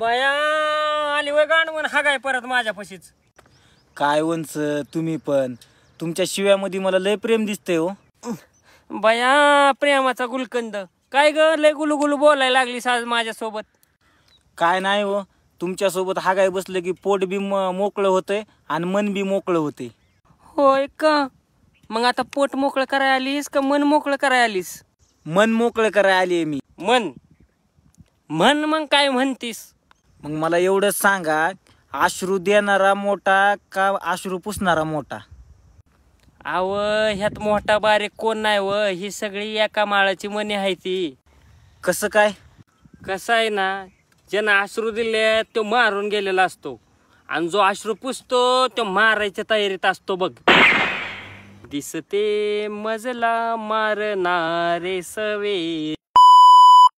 बया आली वय हागाय परत माझ्यापाशीच काय वंच तुम्ही पण तुमच्या शिव्यामध्ये मला लय प्रेम दिसतंय हो बया प्रेमाचा गुलकंद काय ग लय गुलू बोलायला लागलीस आज माझ्यासोबत काय नाही हो तुमच्या सोबत हागाय बसलं की पोट बी म- मोकळं होतंय आणि मन बी मोकळं होते होय का मग आता पोट मोकळं कराय आलीस का मन मोकळं कराय आलीस मन मोकळं करायला आली मी मन मन मग काय म्हणतीस मग मला एवढंच सांगा आश्रू देणारा मोठा का आश्रू पुसणारा मोठा आव ह्यात मोठा बारीक कोण नाही व ही सगळी एका माळाची मनी आहे ती कसं काय कसं आहे ना ज्यानं आश्रू दिले तो मारून गेलेला असतो आणि जो आश्रू पुसतो तो मारायच्या तयारीत असतो बघ दिसते मजला मारणारे सवे